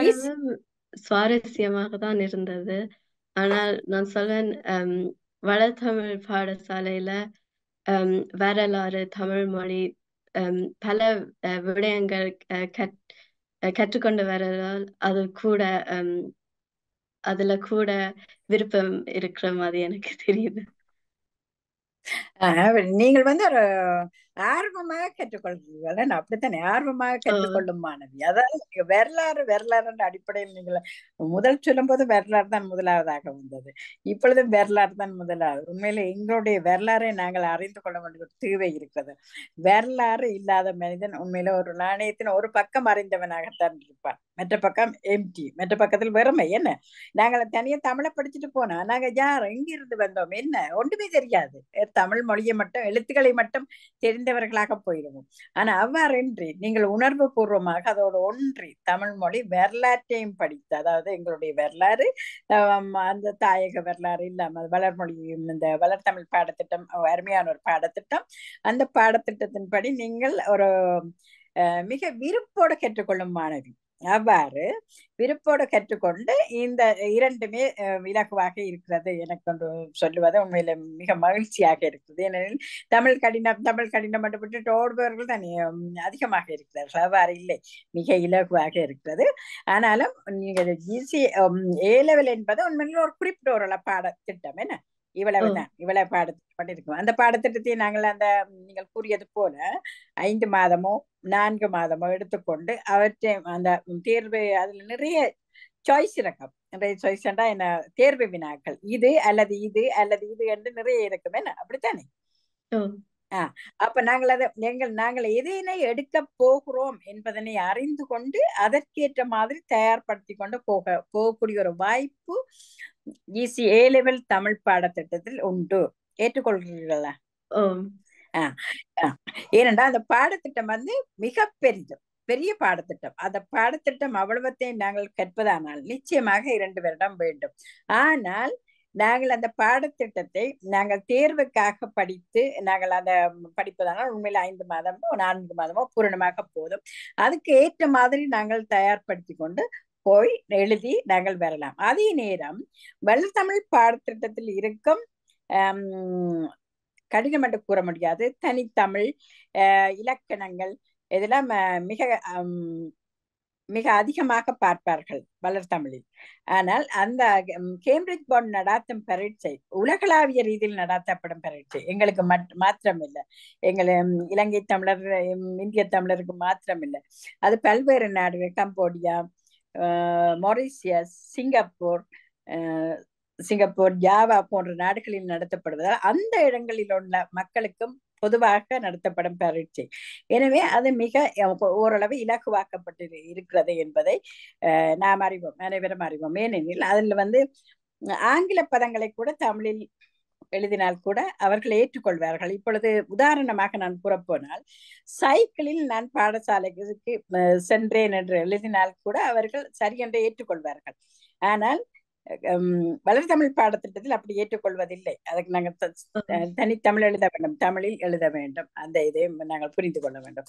பயணம் சுவாரஸ்யமாக தான் இருந்தது ஆனால் நான் சொல்வேன் தமிழ் பாடசாலையில வரலாறு தமிழ் மொழி பல விடயங்கள் கற்றுக்கொண்டு வரதால் அது கூட அதுல கூட விருப்பம் இருக்கிற மாதிரி எனக்கு தெரியுது நீங்கள் வந்து ஒரு ஆர்வமாக கற்றுக்கொள்கிறீர்கள் நான் அப்படித்தானே ஆர்வமாக கற்றுக்கொள்ளும் மாணவி அதாவது வரலாறு வரலாறுன்ற அடிப்படையில் நீங்கள முதல் சொல்லும் போது வரலாறு தான் முதலாவதாக வந்தது இப்பொழுது வரலாறு தான் முதலாவது உண்மையில எங்களுடைய வரலாறை நாங்கள் அறிந்து கொள்ள வேண்டிய ஒரு தேவை இருக்கிறது வரலாறு இல்லாத மனிதன் உண்மையில ஒரு நாணயத்தின் ஒரு பக்கம் அறிந்தவனாகத்தான் இருப்பான் மற்ற பக்கம் எம்டி மற்ற பக்கத்தில் வெறுமை என்ன நாங்கள் தனியாக தமிழை படிச்சுட்டு போனோம் நாங்கள் யார் எங்கிருந்து வந்தோம் என்ன ஒன்றுமே தெரியாது தமிழ் மொழியை மட்டும் எழுத்துக்களை மட்டும் தெரிந்தவர்களாக போயிடுவோம் ஆனால் அவ்வாறின்றி நீங்கள் உணர்வு பூர்வமாக அதோட ஒன்றி தமிழ் மொழி வரலாற்றையும் படித்து அதாவது எங்களுடைய வரலாறு அந்த தாயக வரலாறு இல்லாமல் வளர்மொழி இந்த வளர்த்தமிழ் பாடத்திட்டம் அருமையான ஒரு பாடத்திட்டம் அந்த பாடத்திட்டத்தின்படி நீங்கள் ஒரு மிக விருப்போடு கேட்டுக்கொள்ளும் மாணவி அவ்வாறு விருப்போடு கற்றுக்கொண்டு இந்த இரண்டுமே இலகுவாக இருக்கிறது எனக்கு ஒன்று சொல்லுவது உண்மையில மிக மகிழ்ச்சியாக இருக்கிறது ஏனெனில் தமிழ் கடினம் தமிழ் கடினம் மட்டுப்பட்டு ஓடுபவர்கள் தான் அதிகமாக இருக்கிறார் அவ்வாறு இல்லை மிக இலகுவாக இருக்கிறது ஆனாலும் நீங்கள் ஜிசி ஏ லெவல் என்பது உண்மையில் ஒரு குறிப்பிட்ட ஒரு பாட திட்டம் என்ன இவ்வளவுதான் இவ்வளவு பாடத்திட்டப்பட்டு பண்ணிருக்கோம் அந்த பாடத்திட்டத்தை நாங்கள் அந்த நீங்கள் கூறியது போல ஐந்து மாதமோ நான்கு மாதமோ எடுத்துக்கொண்டு அவற்றை அந்த தேர்வு அதுல நிறைய சாய்ஸ் இருக்கும் நிறைய சாய்ஸ்டா என்ன தேர்வு வினாக்கள் இது அல்லது இது அல்லது இது என்று நிறைய இருக்கும் என்ன அப்படித்தானே ஆஹ் அப்ப நாங்கள் அதை எங்கள் நாங்கள் எதையினை எடுக்க போகிறோம் என்பதனை அறிந்து கொண்டு அதற்கேற்ற மாதிரி தயார்படுத்தி கொண்டு போக போகக்கூடிய ஒரு வாய்ப்பு ஜிசி ஏ லெவல் தமிழ் பாடத்திட்டத்தில் உண்டு ஏற்றுக்கொள்கிறீர்களா ஏனென்றா அந்த பாடத்திட்டம் வந்து மிக பெரிதும் பெரிய பாடத்திட்டம் அந்த பாடத்திட்டம் அவ்வளவத்தையும் நாங்கள் கற்பதானால் நிச்சயமாக இரண்டு வருடம் வேண்டும் ஆனால் நாங்கள் அந்த பாடத்திட்டத்தை நாங்கள் தேர்வுக்காக படித்து நாங்கள் அந்த படிப்பதானால் உண்மையில் ஐந்து மாதமோ நான்கு மாதமோ பூரணமாக போதும் அதுக்கு ஏற்ற மாதிரி நாங்கள் தயார்படுத்தி கொண்டு போய் எழுதி நாங்கள் வரலாம் அதே நேரம் தமிழ் பாடத்திட்டத்தில் இருக்கும் கடினம் என்று கூற முடியாது தனித்தமிழ் இலக்கணங்கள் இதெல்லாம் மிக மிக அதிகமாக பார்ப்பார்கள் வளர் தமிழில் ஆனால் அந்த கேம்பிரிட்ஜ் போர்டு நடாத்தும் பரீட்சை உலகளாவிய ரீதியில் நடாத்தப்படும் பரீட்சை எங்களுக்கு மாத்திரம் இல்லை எங்களை இலங்கை தமிழர் இந்திய தமிழருக்கு மாத்திரம் இல்லை அது பல்வேறு நாடுகள் Cambodia Mauritius Singapore Singapore Java போன்ற நாடுகளில் நடத்தப்படுவதால் அந்த இடங்களில் உள்ள மக்களுக்கும் பொதுவாக நடத்தப்படும் பரீட்சை எனவே அது மிக ஓரளவு இலகுவாக்கப்பட்டு இருக்கிறது என்பதை நாம் அறிவோம் அனைவரும் அறிவோம் ஏனெனில் அதில் வந்து ஆங்கில பதங்களை கூட தமிழில் எழுதினால் கூட அவர்கள் ஏற்றுக்கொள்வார்கள் இப்பொழுது உதாரணமாக நான் கூறப்போனால் சைக்கிளில் நான் பாடசாலைக்கு சென்றேன் என்று எழுதினால் கூட அவர்கள் சரி என்று ஏற்றுக்கொள்வார்கள் ஆனால் தமிழ் பாடத்திட்டத்தில் அப்படி ஏற்றுக்கொள்வதில்லை அதுக்கு நாங்கள் தனித்தமிழ் எழுத வேண்டும் தமிழில் எழுத வேண்டும் அந்த இதை நாங்கள் புரிந்து கொள்ள வேண்டும்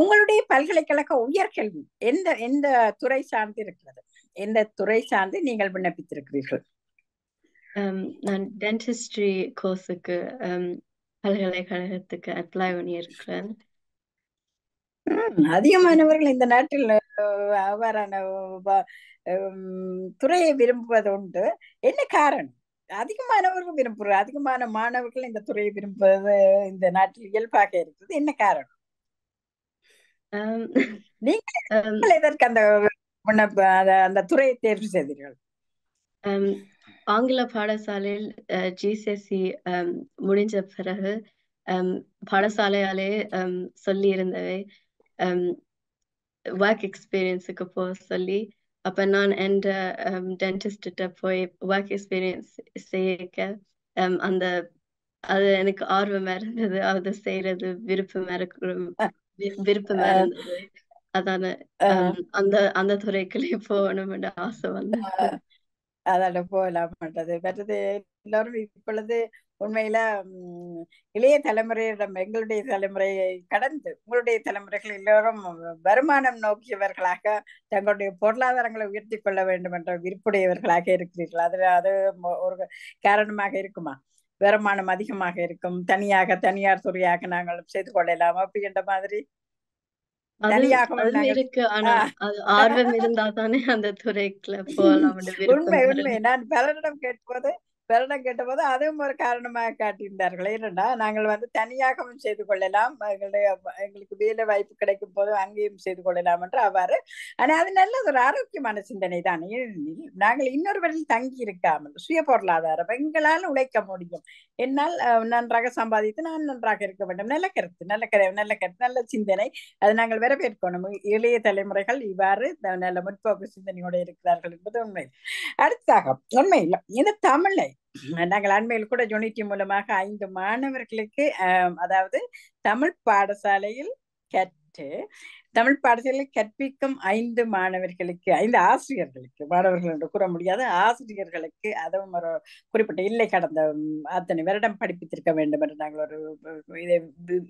உங்களுடைய பல்கலைக்கழக உயர்கல்வி எந்த எந்த துறை சார்ந்து இருக்கிறது எந்த துறை சார்ந்து நீங்கள் விண்ணப்பித்திருக்கிறீர்கள் Um, நான் டென்டிஸ்ட்ரி கோர்ஸுக்கு um, பல்கலைக்கழகத்துக்கு அப்ளை பண்ணியிருக்கிறேன் அதிகமானவர்கள் இந்த நாட்டில் அவ்வாறான துறையை விரும்புவது உண்டு என்ன காரணம் அதிகமானவர்கள் விரும்புகிறார் அதிகமான மாணவர்கள் இந்த துறையை விரும்புவது இந்த நாட்டில் இயல்பாக இருக்கிறது என்ன காரணம் நீங்கள் எதற்கு அந்த அந்த துறையை தேர்வு செய்தீர்கள் ஆங்கில பாடசாலையில் ஜிசிஎஸ்சி e, முடிஞ்ச பிறகு பாடசாலையாலே சொல்லி இருந்தவை ஒர்க் எக்ஸ்பீரியன்ஸுக்கு போக சொல்லி அப்ப நான் என்ற டென்டிஸ்ட்ட போய் ஒர்க் எக்ஸ்பீரியன்ஸ் செய்ய அந்த அது எனக்கு ஆர்வமா இருந்தது அது செய்யறது விருப்பமா இருக்கும் விருப்பமா இருந்தது அதான அந்த அந்த துறைக்குள்ளே போகணும்னு ஆசை வந்து அதால போகலாம் பண்றது பெற்றது எல்லாரும் இப்பொழுது உண்மையில இளைய தலைமுறையிடம் எங்களுடைய தலைமுறையை கடந்து உங்களுடைய தலைமுறைகள் எல்லோரும் வருமானம் நோக்கியவர்களாக தங்களுடைய பொருளாதாரங்களை உயர்த்தி கொள்ள வேண்டும் என்ற விருப்புடையவர்களாக இருக்கிறீர்கள் அது அது ஒரு காரணமாக இருக்குமா வருமானம் அதிகமாக இருக்கும் தனியாக தனியார் துறையாக நாங்கள் செய்து கொள்ளலாம் அப்படின்ற மாதிரி தனியாக இருக்கு ஆர்வம் இருந்தா தானே அந்த துறைக்குள்ள உண்மை உண்மை நான் பலரிடம் கேட்போது வருடம் கேட்டபோது அதுவும் ஒரு காரணமாக காட்டியிருந்தார்கள் ஏனென்றா நாங்கள் வந்து தனியாகவும் செய்து கொள்ளலாம் எங்களுடைய எங்களுக்கு வேலை வாய்ப்பு கிடைக்கும் போது அங்கேயும் செய்து கொள்ளலாம் என்று அவ்வாறு ஆனால் அது நல்லது ஒரு ஆரோக்கியமான சிந்தனை தான் நாங்கள் இன்னொருவரில் தங்கி இருக்காமல் சுய பொருளாதாரம் எங்களால் உழைக்க முடியும் என்னால் நன்றாக சம்பாதித்து நான் நன்றாக இருக்க வேண்டும் நல்ல கருத்து நல்ல கரு நல்ல கருத்து நல்ல சிந்தனை அதை நாங்கள் வரவேற்கணும் இளைய தலைமுறைகள் இவ்வாறு நல்ல முற்போக்கு சிந்தனையோடு இருக்கிறார்கள் என்பது உண்மை அடுத்தாக உண்மை இல்லை இந்த தமிழை நாங்கள் அண்மையில் கூட யூனிட்டி மூலமாக ஐந்து மாணவர்களுக்கு அதாவது தமிழ் பாடசாலையில் கற்று தமிழ் பாடசாலையில் கற்பிக்கும் ஐந்து மாணவர்களுக்கு ஐந்து ஆசிரியர்களுக்கு மாணவர்கள் என்று கூற முடியாத ஆசிரியர்களுக்கு அதுவும் ஒரு குறிப்பிட்ட இல்லை கடந்த அத்தனை வருடம் படிப்பித்திருக்க வேண்டும் என்று நாங்கள் ஒரு இதை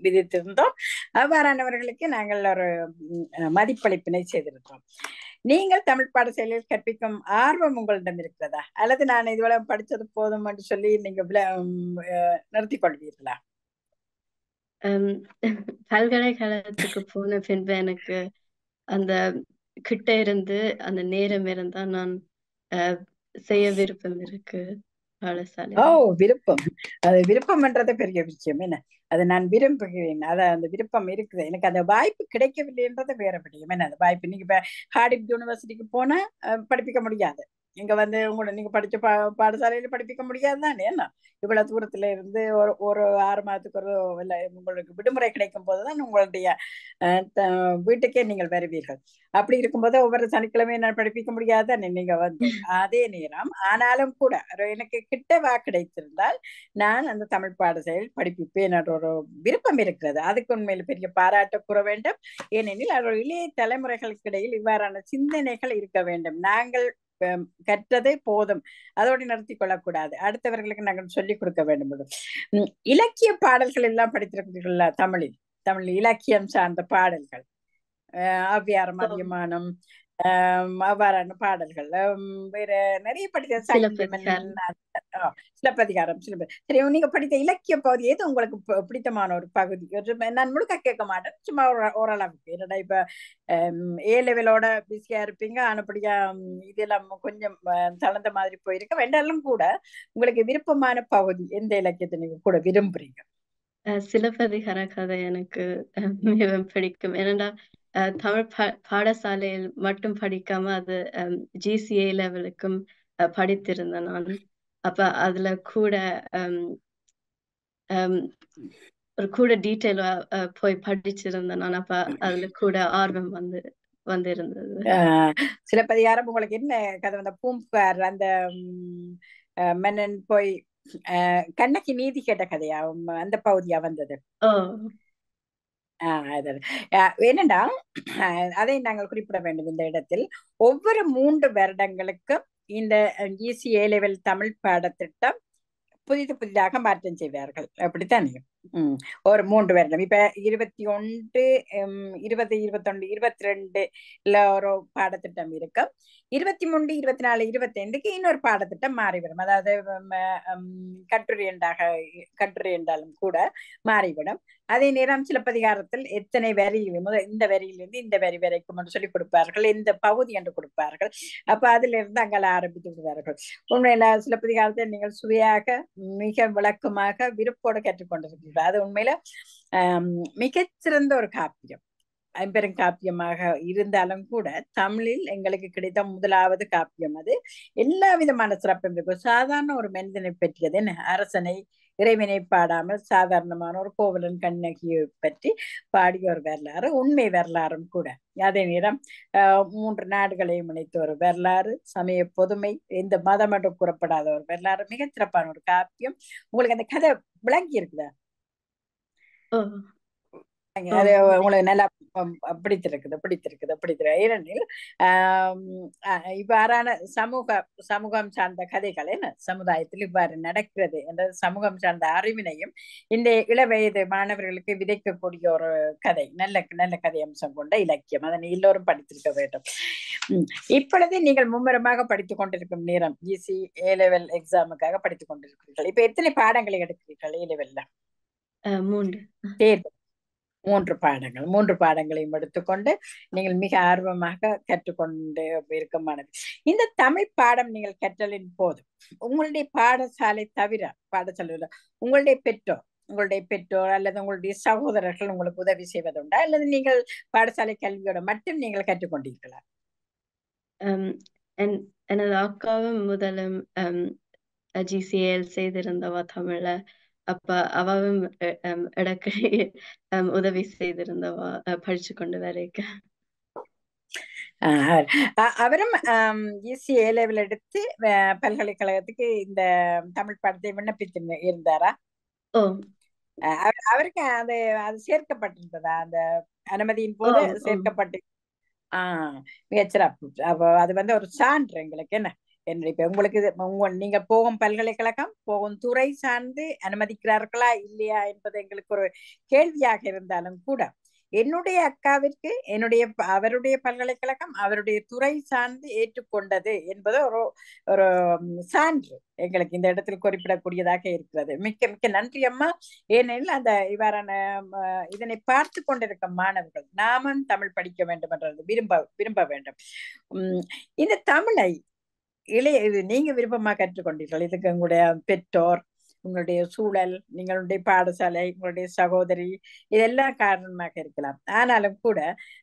விதித்திருந்தோம் அவ்வாறானவர்களுக்கு நாங்கள் ஒரு மதிப்பளிப்பினை செய்திருக்கிறோம் நீங்கள் தமிழ் பாடசாலையில் கற்பிக்கும் ஆர்வம் உங்களிடம் இருக்கிறதா அல்லது நான் இதுவரை படிச்சது போதும் என்று சொல்லி நீங்க நிறுத்தி கொள்வீர்களா பல்கலைக்கழகத்துக்கு போன பின்பு எனக்கு அந்த கிட்ட இருந்து அந்த நேரம் இருந்தா நான் செய்ய விருப்பம் இருக்கு ஓ விருப்பம் அது விருப்பம்ன்றது பெரிய விஷயம் என்ன அது நான் விரும்புகிறேன் அத அந்த விருப்பம் இருக்குது எனக்கு அந்த வாய்ப்பு கிடைக்கவில்லைன்றது வேற பிடிக்கும் என்ன அந்த வாய்ப்பு நீங்க இப்ப ஹார்டிப் யூனிவர்சிட்டிக்கு போனா படிப்பிக்க முடியாது இங்க வந்து உங்களோட நீங்க படிச்ச பா பாடசாலையில படிப்பிக்க முடியாது தானே என்ன இவ்வளவு தூரத்துல இருந்து ஒரு ஒரு ஆறு மாதத்துக்கு ஒரு இல்லை உங்களுக்கு விடுமுறை கிடைக்கும் போதுதான் உங்களுடைய வீட்டுக்கே நீங்கள் வருவீர்கள் அப்படி இருக்கும்போது ஒவ்வொரு சனிக்கிழமையும் நான் படிப்பிக்க முடியாது தானே நீங்க வந்து அதே நேரம் ஆனாலும் கூட எனக்கு கிட்ட வா கிடைத்திருந்தால் நான் அந்த தமிழ் பாடசாலையில் படிப்பிப்பேன் என்ற ஒரு விருப்பம் இருக்கிறது அதுக்கு உண்மையில பெரிய பாராட்ட கூற வேண்டும் ஏனெனில் அவர்கள் இளைய தலைமுறைகளுக்கு இடையில் இவ்வாறான சிந்தனைகள் இருக்க வேண்டும் நாங்கள் கற்றதே போதும் அதோடு நடத்தி கொள்ளக்கூடாது அடுத்தவர்களுக்கு நாங்கள் சொல்லிக் கொடுக்க வேண்டும் இலக்கிய பாடல்கள் எல்லாம் படித்திருக்கிறீர்களா தமிழில் தமிழ் இலக்கியம் சார்ந்த பாடல்கள் அவ்வியார் அதிகமானம் அவ்வாறான பாடல்கள் வேற நிறைய படித்த சிலப்பதிகாரம் சிலப்பதி சரி நீங்க படித்த இலக்கிய பகுதி எது உங்களுக்கு பிடித்தமான ஒரு பகுதி நான் முழுக்க கேட்க மாட்டேன் சும்மா ஓரளவுக்கு என்னடா இப்ப ஏ லெவலோட பிஸியா இருப்பீங்க ஆனப்படியா இதெல்லாம் கொஞ்சம் தளர்ந்த மாதிரி போயிருக்க வேண்டாலும் கூட உங்களுக்கு விருப்பமான பகுதி எந்த இலக்கியத்தை நீங்க கூட விரும்புறீங்க சிலப்பதிகார கதை எனக்கு மிகவும் பிடிக்கும் ஏன்னா தமிழ் பா பாடசாலையில் மட்டும் படிக்காம அது ஜிசிஏ லெவலுக்கும் படித்திருந்தேன் நான் அப்ப அதுல கூட ஒரு கூட டீட்டெயிலா போய் படிச்சிருந்தேன் நான் அப்ப அதுல கூட ஆர்வம் வந்து வந்திருந்தது சிலப்பதிகாரம் உங்களுக்கு என்ன கதை அந்த பூம்பார் அந்த மன்னன் போய் கண்ணகி நீதி கேட்ட கதையா அந்த பகுதியா வந்தது ஏனென்றால் அதை நாங்கள் குறிப்பிட வேண்டும் இந்த இடத்தில் ஒவ்வொரு மூன்று வருடங்களுக்கும் இந்த இசி ஏ லெவல் தமிழ் பாடத்திட்டம் புதிது புதிதாக மாற்றம் செய்வார்கள் அப்படித்தானே உம் ஒரு மூன்று வருடம் இப்ப இருபத்தி ஒன்று இருபது இருபத்தொன்று இருபத்தி ரெண்டுல ஒரு பாடத்திட்டம் இருக்கும் இருபத்தி மூன்று இருபத்தி நாலு இருபத்தி ஐந்துக்கு இன்னொரு பாடத்திட்டம் மாறிவிடும் அதாவது கட்டுரை என்றாக கட்டுரை என்றாலும் கூட மாறிவிடும் அதே நேரம் சிலப்பதிகாரத்தில் எத்தனை வரி இந்த வரியிலிருந்து இந்த வரி வரைக்கும் என்று சொல்லி கொடுப்பார்கள் இந்த பகுதி என்று கொடுப்பார்கள் அப்ப இருந்து அங்கே ஆரம்பித்து விடுவார்கள் உண்மையில சிலப்பதிகாரத்தை நீங்கள் சுவையாக மிக விளக்கமாக விருப்போடு கற்றுக்கொண்டிருக்கிறீர்கள் அது உண்மையில ஆஹ் மிகச்சிறந்த ஒரு காப்பியம் ஐம்பெருங்காப்பியமாக இருந்தாலும் கூட தமிழில் எங்களுக்கு கிடைத்த முதலாவது காப்பியம் அது எல்லா விதமான சிறப்பும் இருக்கும் சாதாரண ஒரு மனிதனை பற்றியது என்ன அரசனை இறைவனை பாடாமல் சாதாரணமான ஒரு கோவலன் கண்ணகியை பற்றி பாடிய ஒரு வரலாறு உண்மை வரலாறும் கூட அதே நேரம் மூன்று நாடுகளையும் இணைத்த ஒரு வரலாறு சமய பொதுமை இந்த மதம் என்று கூறப்படாத ஒரு வரலாறு மிக சிறப்பான ஒரு காப்பியம் உங்களுக்கு அந்த கதை விளங்கி இருக்குதா உங்களுக்கு நல்லா பிடித்திருக்குது பிடித்திருக்குது பிடித்திருக்கு ஏனெனில் இவ்வாறான சமூக சமூகம் சார்ந்த கதைகள் என்ன சமுதாயத்தில் இவ்வாறு நடக்கிறது என்ற சமூகம் சார்ந்த அறிவினையும் இந்த இளவயது மாணவர்களுக்கு விதைக்கக்கூடிய ஒரு கதை நல்ல நல்ல கதை அம்சம் கொண்ட இலக்கியம் அதனை எல்லோரும் படித்திருக்க வேண்டும் இப்பொழுது நீங்கள் மும்முரமாக படித்துக் கொண்டிருக்கும் நேரம் ஜிசி ஏ லெவல் எக்ஸாமுக்காக படித்துக் கொண்டிருக்கிறீர்கள் இப்ப எத்தனை பாடங்களை எடுக்கிறீர்கள் ஏ லெவல்ல மூன்று தேர்தல் மூன்று பாடங்கள் மூன்று பாடங்களையும் எடுத்துக்கொண்டு நீங்கள் மிக ஆர்வமாக கற்றுக்கொண்டு இருக்கமானது இந்த தமிழ் பாடம் நீங்கள் கற்றலின் போது உங்களுடைய பாடசாலை தவிர பாடசாலையில் உங்களுடைய பெற்றோர் உங்களுடைய பெற்றோர் அல்லது உங்களுடைய சகோதரர்கள் உங்களுக்கு உதவி செய்வதுண்டா அல்லது நீங்கள் பாடசாலை கல்வியோட மட்டும் நீங்கள் கற்றுக்கொண்டீர்களா எனது அக்காவும் முதலும் ஜிசிஎல் செய்திருந்தவா தமிழ அப்ப அவவும் இடக்கடி உதவி செய்திருந்தவா படிச்சு கொண்டு வரைக்க அவரும் இசி ஏ லெவல் எடுத்து பல்கலைக்கழகத்துக்கு இந்த தமிழ் பாடத்தை விண்ணப்பித்து இருந்தாரா ஓ அவருக்கு அது அது சேர்க்கப்பட்டிருந்ததா அந்த அனுமதியின் போது சேர்க்கப்பட்டு ஆஹ் மிகச்சிறப்பு அப்போ அது வந்து ஒரு சான்று எங்களுக்கு என்ன இப்ப உங்களுக்கு உங்க நீங்க போகும் பல்கலைக்கழகம் போகும் துறை சார்ந்து அனுமதிக்கிறார்களா இல்லையா என்பது எங்களுக்கு ஒரு கேள்வியாக இருந்தாலும் கூட என்னுடைய அக்காவிற்கு என்னுடைய அவருடைய பல்கலைக்கழகம் அவருடைய துறை சார்ந்து ஏற்றுக்கொண்டது என்பது ஒரு ஒரு சான்று எங்களுக்கு இந்த இடத்தில் குறிப்பிடக்கூடியதாக இருக்கிறது மிக்க மிக்க நன்றி அம்மா ஏனெனில் அந்த இவ்வாறான இதனை பார்த்து கொண்டிருக்கும் மாணவர்கள் நாமும் தமிழ் படிக்க வேண்டும் என்றது விரும்ப விரும்ப வேண்டும் இந்த தமிழை இளைய நீங்க விருப்பமா கற்றுக்கொண்டீர்கள் இதுக்கு உங்களுடைய பெற்றோர் உங்களுடைய சூழல் உங்களுடைய பாடசாலை உங்களுடைய சகோதரி இதெல்லாம் காரணமாக இருக்கலாம் ஆனாலும் கூட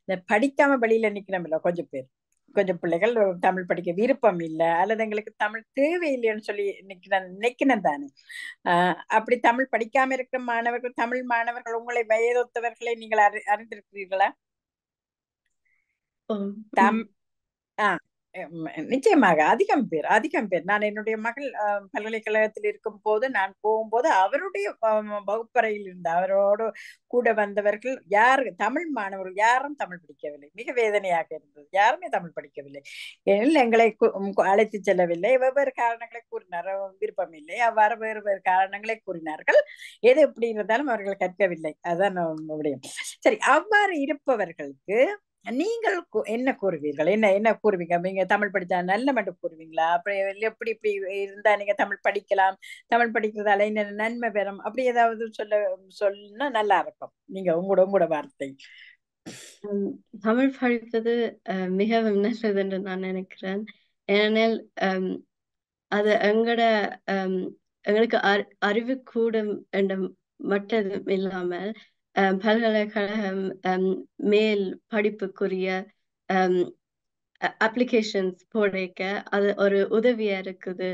இந்த படிக்காம வெளியில நிக்கணும்ல கொஞ்சம் பேர் கொஞ்சம் பிள்ளைகள் தமிழ் படிக்க விருப்பம் இல்லை அல்லது எங்களுக்கு தமிழ் தேவையில்லைன்னு சொல்லி நிக்கிறேன் நிக்கணும் தானே ஆஹ் அப்படி தமிழ் படிக்காம இருக்கிற மாணவர்கள் தமிழ் மாணவர்கள் உங்களை வயதொத்தவர்களை நீங்கள் அறி அறிந்திருக்கிறீர்களா தம் ஆஹ் நிச்சயமாக அதிகம் பேர் அதிகம் பேர் நான் என்னுடைய மகள் பல்கலைக்கழகத்தில் இருக்கும் போது நான் போகும்போது அவருடைய வகுப்பறையில் இருந்த அவரோடு கூட வந்தவர்கள் யார் தமிழ் மாணவர்கள் யாரும் தமிழ் படிக்கவில்லை மிக வேதனையாக இருந்தது யாருமே தமிழ் படிக்கவில்லை ஏனில் எங்களை அழைத்து செல்லவில்லை வெவ்வேறு காரணங்களை கூறினார் விருப்பம் இல்லை அவ்வாறு வேறு வேறு காரணங்களை கூறினார்கள் எது எப்படி இருந்தாலும் அவர்கள் கற்கவில்லை அதான் முடியும் சரி அவ்வாறு இருப்பவர்களுக்கு நீங்கள் என்ன கூறுவீர்கள் என்ன என்ன கூறுவீங்க நீங்க தமிழ் படித்தா நல்ல மட்டும் கூறுவீங்களா அப்படி எப்படி இப்படி இருந்தா நீங்க தமிழ் படிக்கலாம் தமிழ் படிக்கிறதால என்ன நன்மை பெறும் அப்படி ஏதாவது சொல்ல சொன்னா நல்லா இருக்கும் நீங்க உங்களோட உங்களோட வார்த்தை தமிழ் படிப்பது மிகவும் நல்லது என்று நான் நினைக்கிறேன் ஏனெனில் அது எங்களோட எங்களுக்கு அறிவு கூடும் என்ற மட்டும் இல்லாமல் பல்கலைக்கழகம் மேல் படிப்புக்குரிய அப்ளிகேஷன்ஸ் போடைக்க அது ஒரு உதவியா இருக்குது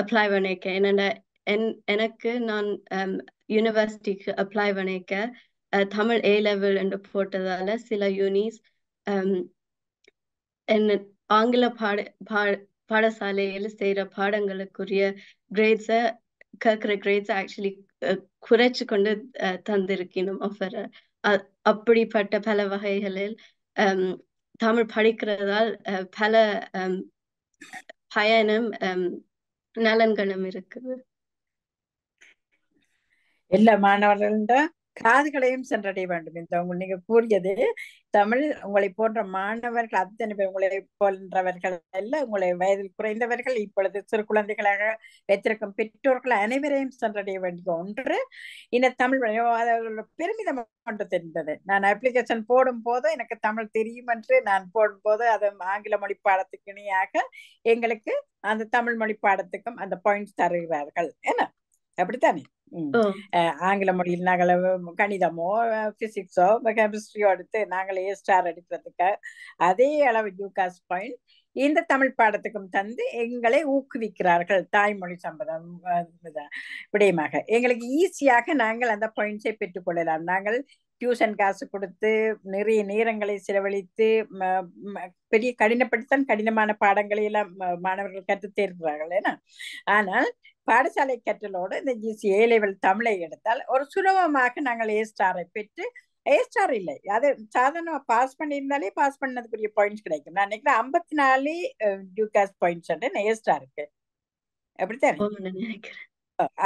அப்ளை பண்ணிக்க என்னென்ன என் எனக்கு நான் யூனிவர்சிட்டிக்கு அப்ளை பண்ணிக்க தமிழ் ஏ லெவல் என்று போட்டதால சில யூனிஸ் என்ன ஆங்கில பாட பா பாடசாலையில் செய்யற பாடங்களுக்குரிய கிரேட்ஸை கேட்குற கிரேட்ஸ் ஆக்சுவலி குறைச்சு கொண்டு தந்திருக்கணும் அவர் அப்படிப்பட்ட பல வகைகளில் தமிழ் படிக்கிறதால் பல பயனும் நலன்களும் இருக்குது எல்லா மாணவர்கள்ட காதுகளையும் சென்றடைய வேண்டும் இந்த உங்கள் நீங்க கூறியது தமிழ் உங்களை போன்ற மாணவர்கள் அத்தனை பேர் உங்களை போன்றவர்கள் அல்ல உங்களை வயதில் குறைந்தவர்கள் இப்பொழுது சிறு குழந்தைகளாக வைத்திருக்கும் பெற்றோர்கள் அனைவரையும் சென்றடைய வேண்டிய ஒன்று இந்த தமிழ் பெருமிதம் ஒன்று தெரிந்தது நான் அப்ளிகேஷன் போடும் போது எனக்கு தமிழ் தெரியும் என்று நான் போடும் போது அது ஆங்கில மொழி பாடத்துக்கு இணையாக எங்களுக்கு அந்த தமிழ் மொழி பாடத்துக்கும் அந்த பாயிண்ட்ஸ் தருகிறார்கள் என்ன அப்படித்தானே ஆங்கில மொழியில் நாங்கள் கணிதமோ பிசிக்ஸோ கெமிஸ்ட்ரியோ எடுத்து நாங்கள் ஏ ஸ்டார் அடிக்கிறதுக்கு அதே அளவு ஜூகாஸ் பாயிண்ட் இந்த தமிழ் பாடத்துக்கும் தந்து எங்களை ஊக்குவிக்கிறார்கள் தாய்மொழி சம்பதம் விடயமாக எங்களுக்கு ஈஸியாக நாங்கள் அந்த பாயிண்ட்ஸை பெற்றுக்கொள்ளலாம் நாங்கள் டியூஷன் காசு கொடுத்து நிறைய நேரங்களை செலவழித்து பெரிய கடினப்படுத்தான் கடினமான பாடங்களை எல்லாம் மாணவர்கள் கற்று தேர்கிறார்கள் ஏன்னா ஆனால் பாடசாலை கற்றலோடு இந்த ஜிசி ஏ லெவல் தமிழை எடுத்தால் ஒரு சுலபமாக நாங்கள் ஏ ஸ்டாரை பெற்று ஏ ஸ்டார் இல்லை அது சாதாரணமாக பாஸ் பண்ணியிருந்தாலே பாஸ் பண்ணதுக்குரிய பாயிண்ட்ஸ் கிடைக்கும் நான் நினைக்கிறேன் ஐம்பத்தி நாலு யூகாஸ் பாயிண்ட்ஸ் ஏ ஸ்டாருக்கு அப்படித்தான் நினைக்கிறேன்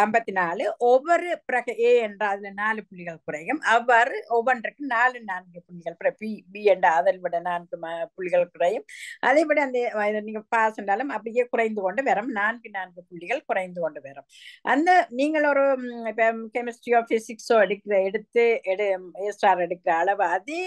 ஐம்பத்தி நாலு ஒவ்வொரு பிரக ஏ என்ற அதுல நாலு புள்ளிகள் குறையும் அவ்வாறு ஒவ்வொன்றுக்கு நாலு நான்கு புள்ளிகள் குறை பி பி என்ற அதில் விட நான்கு புள்ளிகள் குறையும் அதை விட அந்த நீங்க பாஸ் என்றாலும் அப்படியே குறைந்து கொண்டு வரும் நான்கு நான்கு புள்ளிகள் குறைந்து கொண்டு வரும் அந்த நீங்கள் ஒரு இப்போ கெமிஸ்ட்ரியோ பிசிக்ஸோ எடுக்கிற எடுத்து எடு ஏ ஸ்டார் எடுக்கிற அளவு அதே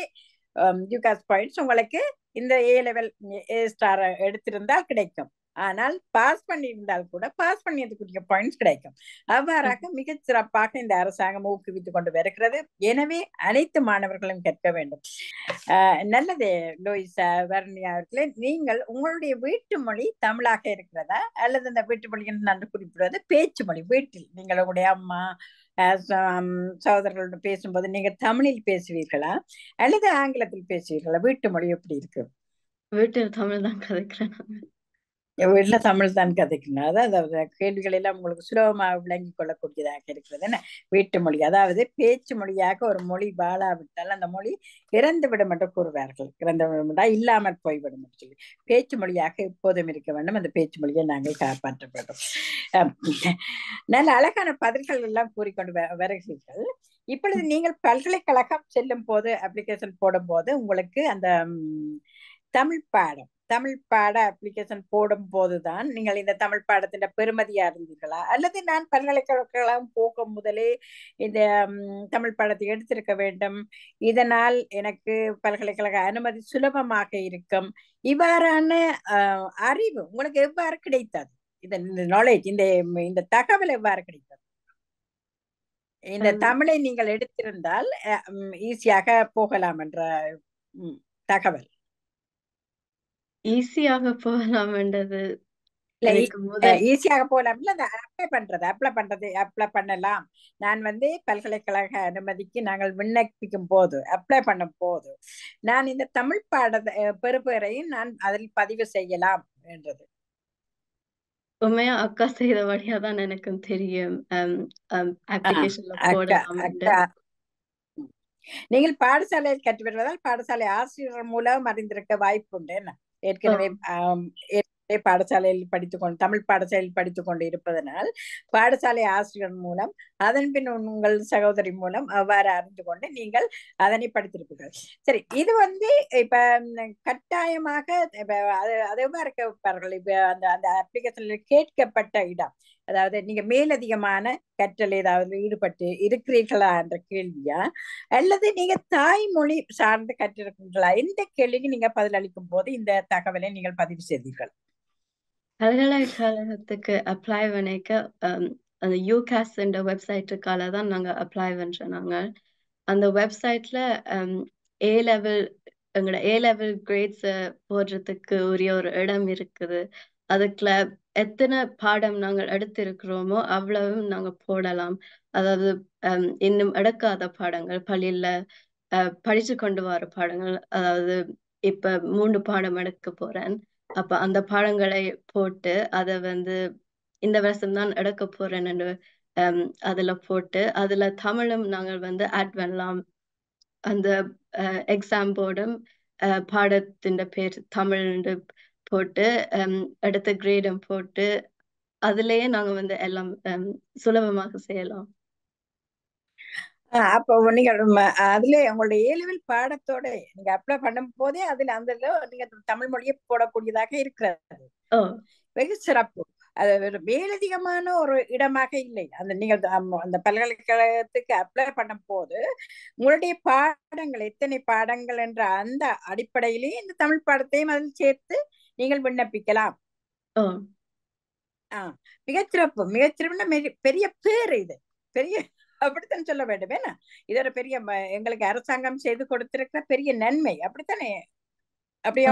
யூகாஸ் பாயிண்ட்ஸ் உங்களுக்கு இந்த ஏ லெவல் ஏ ஸ்டார் எடுத்திருந்தால் கிடைக்கும் ஆனால் பாஸ் பண்ணியிருந்தால் கூட பாஸ் பண்ணியதுக்குரிய பாயிண்ட்ஸ் கிடைக்கும் அவ்வாறாக மிக சிறப்பாக இந்த அரசாங்கம் ஊக்குவித்துக் கொண்டு வருகிறது எனவே அனைத்து மாணவர்களும் கேட்க வேண்டும் நல்லது லோயிசா வர்ணியா அவர்களே நீங்கள் உங்களுடைய வீட்டு மொழி தமிழாக இருக்கிறதா அல்லது இந்த வீட்டு மொழி என்று நன்று குறிப்பிடுவது பேச்சு மொழி வீட்டில் நீங்கள் உங்களுடைய அம்மா சகோதரர்களோட பேசும்போது நீங்க தமிழில் பேசுவீர்களா அல்லது ஆங்கிலத்தில் பேசுவீர்களா வீட்டு மொழி எப்படி இருக்கு வீட்டில் தமிழ் தான் கதைக்கிறேன் என் வீட்டில் தமிழ் தான் கதைக்கணும் அதாவது கேள்விகள் எல்லாம் உங்களுக்கு சுலபமாக விளங்கி கொள்ளக்கூடியதாக இருக்கிறது என்ன வீட்டு மொழி அதாவது பேச்சு மொழியாக ஒரு மொழி வாழாவிட்டால் அந்த மொழி இறந்து விடும் என்று கூறுவார்கள் இறந்து விடும்டா இல்லாமல் போய்விடும் என்று சொல்லி பேச்சு மொழியாக எப்போதும் இருக்க வேண்டும் அந்த பேச்சு மொழியை நாங்கள் காப்பாற்றப்படும் நல்ல அழகான பதில்கள் எல்லாம் கூறிக்கொண்டு வருகிறீர்கள் இப்பொழுது நீங்கள் பல்கலைக்கழகம் செல்லும் போது அப்ளிகேஷன் போடும் போது உங்களுக்கு அந்த தமிழ் பாடம் தமிழ் பாட அப்ளிகேஷன் போடும் போதுதான் நீங்கள் இந்த தமிழ் பாடத்தின் பெருமதியா இருந்தீர்களா அல்லது நான் பல்கலைக்கழகம் போகும் முதலே இந்த தமிழ் பாடத்தை எடுத்திருக்க வேண்டும் இதனால் எனக்கு பல்கலைக்கழக அனுமதி சுலபமாக இருக்கும் இவ்வாறான அறிவு உங்களுக்கு எவ்வாறு கிடைத்தது இந்த நாலேஜ் இந்த இந்த தகவல் எவ்வாறு கிடைத்தது இந்த தமிழை நீங்கள் எடுத்திருந்தால் ஈஸியாக போகலாம் என்ற தகவல் ஈஸியாக போகலாம்ன்றது இல்ல ஈஸியாக போகலாம் அந்த அப்ளை பண்றது அப்ளை பண்றது அப்ளை பண்ணலாம் நான் வந்து பல்கலைக்கழக அனுமதிக்கு நாங்கள் விண்ணப்பிக்கும் போது அப்ளை பண்ணும் போது நான் இந்த தமிழ் பாடத்தை பெறுபேரையும் நான் அதில் பதிவு செய்யலாம் என்றது உண்மையா அக்கா செய்த வழியா தான் எனக்கும் தெரியும் நீங்கள் பாடசாலையில் கற்று பெறுவதால் பாடசாலை ஆசிரியர் மூலம் அறிந்திருக்க வாய்ப்பு உண்டு என்ன ஏற்கனவே ஏற்கனவே பாடசாலையில் படித்துக்கொண்டு கொண்டு தமிழ் பாடசாலையில் படித்துக் கொண்டு இருப்பதனால் பாடசாலை ஆசிரியர் மூலம் அதன் பின் உங்கள் சகோதரி மூலம் அவ்வாறு அறிந்து கொண்டு நீங்கள் அதனை படித்திருப்பீர்கள் சரி இது வந்து இப்ப கட்டாயமாக அதே மாதிரி இருப்பார்கள் இப்ப அந்த அந்த அப்ளிகேஷன்ல கேட்கப்பட்ட இடம் அதாவது நீங்க மேலதிகமான கற்றல் ஏதாவது ஈடுபட்டு இருக்கிறீர்களா என்ற கேள்வியா அல்லது நீங்க தாய்மொழி சார்ந்து கற்றிருக்கீங்களா எந்த கேள்விக்கு நீங்க பதிலளிக்கும் போது இந்த தகவலை நீங்கள் பதிவு செய்தீர்கள் பல்கலைக்கழகத்துக்கு அப்ளை பண்ணிக்க அந்த யூகாஸ் என்ற வெப்சைட் தான் நாங்கள் அப்ளை பண்ணுறோம் நாங்கள் அந்த வெப்சைட்ல ஏ லெவல் எங்களோட ஏ லெவல் கிரேட்ஸை போடுறதுக்கு உரிய ஒரு இடம் இருக்குது அதுக்குள்ள எத்தனை பாடம் நாங்கள் எடுத்திருக்கிறோமோ அவ்வளவும் நாங்க போடலாம் அதாவது இன்னும் எடுக்காத பாடங்கள் பள்ளியில படிச்சு கொண்டு வர பாடங்கள் அதாவது இப்ப மூன்று பாடம் எடுக்க போறேன் அப்ப அந்த பாடங்களை போட்டு அதை வந்து இந்த வருஷம் தான் எடுக்க போறேன் என்று அதுல போட்டு அதுல தமிழும் நாங்கள் வந்து ஆட் பண்ணலாம் அந்த எக்ஸாம் போர்டும் பாடத்தின் பேர் தமிழ் போட்டு அடுத்த கிரேடும் போட்டு அதுலயே நாங்க வந்து எல்லாம் சுலபமாக செய்யலாம் அப்போ நீங்க அதுல உங்களுடைய ஏலவில் பாடத்தோட நீங்க அப்ளை பண்ணும் போதே அதுல அந்த நீங்க தமிழ் மொழியை போடக்கூடியதாக இருக்கிறது வெகு சிறப்பு அது மேலதிகமான ஒரு இடமாக இல்லை அந்த நீங்கள் அந்த பல்கலைக்கழகத்துக்கு அப்ளை பண்ணும் போது உங்களுடைய பாடங்கள் எத்தனை பாடங்கள் என்ற அந்த அடிப்படையிலேயே இந்த தமிழ் பாடத்தையும் அதில் சேர்த்து நீங்கள் விண்ணப்பிக்கலாம் மிகச்சிறப்பு மிகச்சிறப்புன்னா பெரிய பேர் இது பெரிய அப்படித்தான் சொல்ல வேண்டும் ஏன்னா இதோட பெரிய எங்களுக்கு அரசாங்கம் செய்து கொடுத்திருக்கிற பெரிய நன்மை அப்படித்தானே அப்படி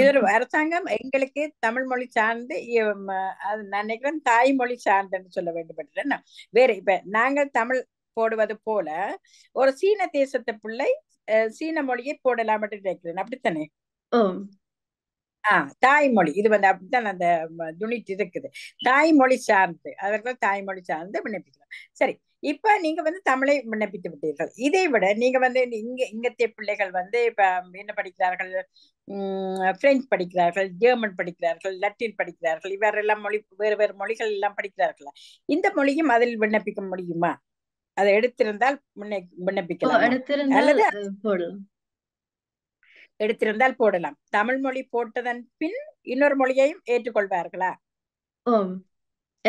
இதோட அரசாங்கம் எங்களுக்கு தமிழ் மொழி சார்ந்து நினைக்கிறேன் தாய்மொழி சார்ந்துன்னு சொல்ல வேண்டும் என்று வேற இப்ப நாங்கள் தமிழ் போடுவது போல ஒரு சீன தேசத்து பிள்ளை சீன மொழியை போடலாம் என்று நினைக்கிறேன் அப்படித்தானே ஆஹ் தாய்மொழி இது வந்து அப்படித்தான் அந்த துணிட்டு இருக்குது தாய்மொழி சார்ந்து அதற்குள்ள தாய்மொழி சார்ந்து விண்ணப்பிக்கலாம் சரி இப்ப நீங்க வந்து தமிழை விண்ணப்பித்து விட்டீர்கள் இதை விட நீங்க வந்து இங்க இங்கத்திய பிள்ளைகள் வந்து இப்ப என்ன படிக்கிறார்கள் பிரெஞ்சு படிக்கிறார்கள் ஜெர்மன் படிக்கிறார்கள் லட்டின் படிக்கிறார்கள் இவரெல்லாம் மொழி வேறு வேறு மொழிகள் எல்லாம் படிக்கிறார்கள் இந்த மொழியும் அதில் விண்ணப்பிக்க முடியுமா அதை எடுத்திருந்தால் விண்ணப்பிக்கலாம் அல்லது எடுத்திருந்தால் போடலாம் தமிழ் மொழி போட்டதன் பின் இன்னொரு மொழியையும் ஏற்றுக்கொள்வார்களா